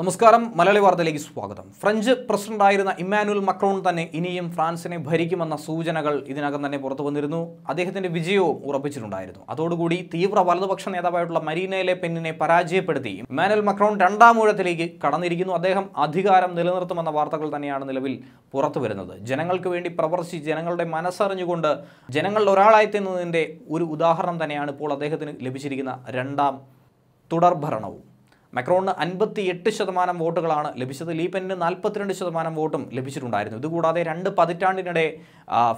നമസ്കാരം മലയാളി വാർത്തയിലേക്ക് സ്വാഗതം ഫ്രഞ്ച് പ്രസിഡന്റായിരുന്ന ഇമ്മാനുവൽ മക്രോൺ തന്നെ ഇനിയും ഫ്രാൻസിനെ ഭരിക്കുമെന്ന സൂചനകൾ ഇതിനകം തന്നെ പുറത്തു വന്നിരുന്നു അദ്ദേഹത്തിന്റെ വിജയവും ഉറപ്പിച്ചിട്ടുണ്ടായിരുന്നു അതോടുകൂടി തീവ്ര വലതുപക്ഷ നേതാവായിട്ടുള്ള മരീനയിലെ പെന്നിനെ പരാജയപ്പെടുത്തി ഇമ്മാനുവൽ മക്രോൺ രണ്ടാം ഊഴത്തിലേക്ക് കടന്നിരിക്കുന്നു അദ്ദേഹം അധികാരം നിലനിർത്തുമെന്ന വാർത്തകൾ തന്നെയാണ് നിലവിൽ പുറത്തു വരുന്നത് ജനങ്ങൾക്ക് വേണ്ടി പ്രവർത്തിച്ച് ജനങ്ങളുടെ മനസ്സറിഞ്ഞുകൊണ്ട് ജനങ്ങളുടെ ഒരാളായി തിന്നതിൻ്റെ ഒരു ഉദാഹരണം തന്നെയാണ് ഇപ്പോൾ അദ്ദേഹത്തിന് ലഭിച്ചിരിക്കുന്ന രണ്ടാം തുടർഭരണവും മെക്രോണിന് അൻപത്തി എട്ട് ശതമാനം വോട്ടുകളാണ് ലഭിച്ചത് ലീപ്പനിന് നാൽപ്പത്തിരണ്ട് ശതമാനം വോട്ടും ലഭിച്ചിട്ടുണ്ടായിരുന്നു ഇതുകൂടാതെ രണ്ട് പതിറ്റാണ്ടിനിടെ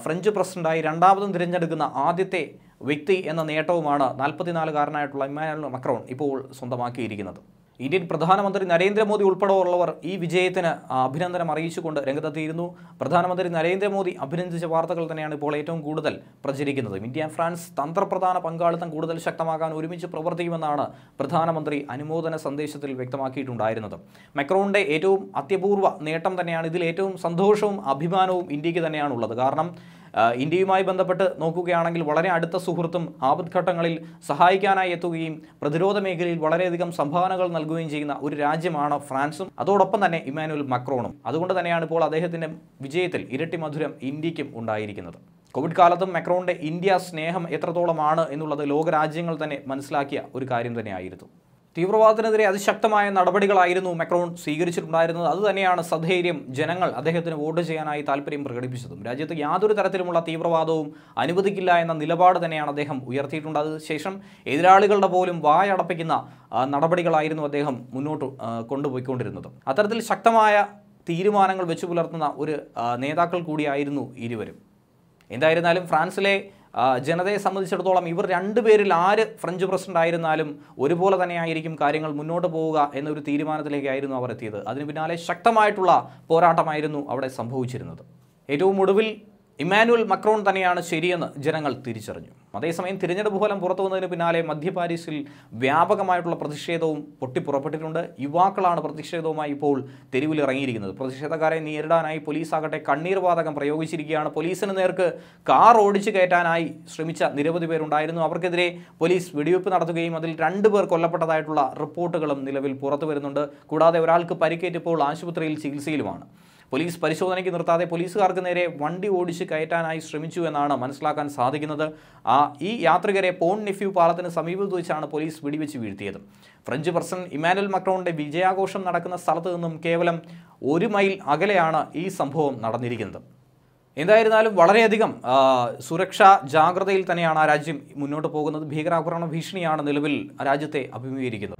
ഫ്രഞ്ച് പ്രസിഡന്റായി രണ്ടാമതും തിരഞ്ഞെടുക്കുന്ന ആദ്യത്തെ വ്യക്തി എന്ന നേട്ടവുമാണ് കാരനായിട്ടുള്ള ഇമ്മാനുവൽ മക്രോൺ ഇപ്പോൾ സ്വന്തമാക്കിയിരിക്കുന്നത് ഇന്ത്യൻ പ്രധാനമന്ത്രി നരേന്ദ്രമോദി ഉൾപ്പെടെയുള്ളവർ ഈ വിജയത്തിന് അഭിനന്ദനം അറിയിച്ചുകൊണ്ട് രംഗത്തെത്തിയിരുന്നു പ്രധാനമന്ത്രി നരേന്ദ്രമോദി അഭിനന്ദിച്ച വാർത്തകൾ തന്നെയാണ് ഇപ്പോൾ ഏറ്റവും കൂടുതൽ പ്രചരിക്കുന്നത് ഇന്ത്യ ഫ്രാൻസ് തന്ത്രപ്രധാന പങ്കാളിത്തം കൂടുതൽ ശക്തമാക്കാൻ ഒരുമിച്ച് പ്രവർത്തിക്കുമെന്നാണ് പ്രധാനമന്ത്രി അനുമോദന സന്ദേശത്തിൽ വ്യക്തമാക്കിയിട്ടുണ്ടായിരുന്നത് മെക്രോണിൻ്റെ ഏറ്റവും അത്യപൂർവ്വ നേട്ടം തന്നെയാണ് ഇതിൽ ഏറ്റവും സന്തോഷവും അഭിമാനവും ഇന്ത്യക്ക് തന്നെയാണുള്ളത് കാരണം ഇന്ത്യയുമായി ബന്ധപ്പെട്ട് നോക്കുകയാണെങ്കിൽ വളരെ അടുത്ത സുഹൃത്തും ആപത്ഘട്ടങ്ങളിൽ സഹായിക്കാനായി എത്തുകയും പ്രതിരോധ മേഖലയിൽ വളരെയധികം സംഭാവനകൾ നൽകുകയും ചെയ്യുന്ന ഒരു രാജ്യമാണ് ഫ്രാൻസും അതോടൊപ്പം തന്നെ ഇമ്മാനുവൽ മക്രോണും അതുകൊണ്ട് തന്നെയാണ് ഇപ്പോൾ അദ്ദേഹത്തിൻ്റെ വിജയത്തിൽ ഇരട്ടി മധുരം ഇന്ത്യക്കും ഉണ്ടായിരിക്കുന്നത് കോവിഡ് കാലത്തും മെക്രോണിൻ്റെ ഇന്ത്യ സ്നേഹം എത്രത്തോളമാണ് എന്നുള്ളത് ലോകരാജ്യങ്ങൾ തന്നെ മനസ്സിലാക്കിയ ഒരു കാര്യം തന്നെയായിരുന്നു തീവ്രവാദത്തിനെതിരെ അതിശക്തമായ നടപടികളായിരുന്നു മെക്രോൺ സ്വീകരിച്ചിട്ടുണ്ടായിരുന്നത് അതുതന്നെയാണ് സധൈര്യം ജനങ്ങൾ അദ്ദേഹത്തിന് വോട്ട് ചെയ്യാനായി താല്പര്യം പ്രകടിപ്പിച്ചതും രാജ്യത്ത് യാതൊരു തരത്തിലുമുള്ള തീവ്രവാദവും അനുവദിക്കില്ല എന്ന നിലപാട് തന്നെയാണ് അദ്ദേഹം ഉയർത്തിയിട്ടുണ്ട് അതിനുശേഷം എതിരാളികളുടെ പോലും വായടപ്പിക്കുന്ന നടപടികളായിരുന്നു അദ്ദേഹം മുന്നോട്ട് കൊണ്ടുപോയിക്കൊണ്ടിരുന്നത് അത്തരത്തിൽ ശക്തമായ തീരുമാനങ്ങൾ വെച്ചു പുലർത്തുന്ന ഒരു നേതാക്കൾ കൂടിയായിരുന്നു ഇരുവരും എന്തായിരുന്നാലും ഫ്രാൻസിലെ ജനതയെ സംബന്ധിച്ചിടത്തോളം ഇവർ രണ്ടുപേരിൽ ആര് ഫ്രഞ്ച് പ്രസിഡന്റ് ആയിരുന്നാലും ഒരുപോലെ തന്നെ ആയിരിക്കും കാര്യങ്ങൾ മുന്നോട്ട് പോവുക എന്നൊരു തീരുമാനത്തിലേക്കായിരുന്നു അവർ എത്തിയത് അതിന് പിന്നാലെ ശക്തമായിട്ടുള്ള പോരാട്ടമായിരുന്നു അവിടെ സംഭവിച്ചിരുന്നത് ഏറ്റവും ഒടുവിൽ ഇമ്മാനുവൽ മക്രോൺ തന്നെയാണ് ശരിയെന്ന് ജനങ്ങൾ തിരിച്ചറിഞ്ഞു അതേസമയം തിരഞ്ഞെടുപ്പ് ഫലം പുറത്തു വന്നതിന് പിന്നാലെ മധ്യ പാരീസിൽ വ്യാപകമായിട്ടുള്ള പ്രതിഷേധവും പൊട്ടിപ്പുറപ്പെട്ടിട്ടുണ്ട് യുവാക്കളാണ് പ്രതിഷേധവുമായി ഇപ്പോൾ തെരുവിലിറങ്ങിയിരിക്കുന്നത് പ്രതിഷേധക്കാരെ നേരിടാനായി പോലീസാകട്ടെ കണ്ണീർവാതകം വാതകം പ്രയോഗിച്ചിരിക്കുകയാണ് പോലീസിന് നേർക്ക് കാർ ഓടിച്ചു കയറ്റാനായി ശ്രമിച്ച നിരവധി പേരുണ്ടായിരുന്നു അവർക്കെതിരെ പോലീസ് വെടിവെപ്പ് നടത്തുകയും അതിൽ രണ്ടു പേർ കൊല്ലപ്പെട്ടതായിട്ടുള്ള റിപ്പോർട്ടുകളും നിലവിൽ പുറത്തു വരുന്നുണ്ട് കൂടാതെ ഒരാൾക്ക് പരിക്കേറ്റിപ്പോൾ ആശുപത്രിയിൽ ചികിത്സയിലുമാണ് പോലീസ് പരിശോധനയ്ക്ക് നിർത്താതെ പോലീസുകാർക്ക് നേരെ വണ്ടി ഓടിച്ച് കയറ്റാനായി ശ്രമിച്ചു എന്നാണ് മനസ്സിലാക്കാൻ സാധിക്കുന്നത് ആ ഈ യാത്രികരെ പോൺ നിഫ്യു പാലത്തിന് സമീപത്ത് വെച്ചാണ് പോലീസ് വെടിവെച്ച് വീഴ്ത്തിയത് ഫ്രഞ്ച് പ്രസിഡന്റ് ഇമാനുവൽ മക്രോണിന്റെ വിജയാഘോഷം നടക്കുന്ന സ്ഥലത്ത് നിന്നും കേവലം ഒരു മൈൽ അകലെയാണ് ഈ സംഭവം നടന്നിരിക്കുന്നത് എന്തായിരുന്നാലും വളരെയധികം സുരക്ഷാ ജാഗ്രതയിൽ തന്നെയാണ് ആ രാജ്യം മുന്നോട്ട് പോകുന്നത് ഭീകരാക്രമണ ഭീഷണിയാണ് നിലവിൽ രാജ്യത്തെ അഭിമുഖീകരിക്കുന്നത്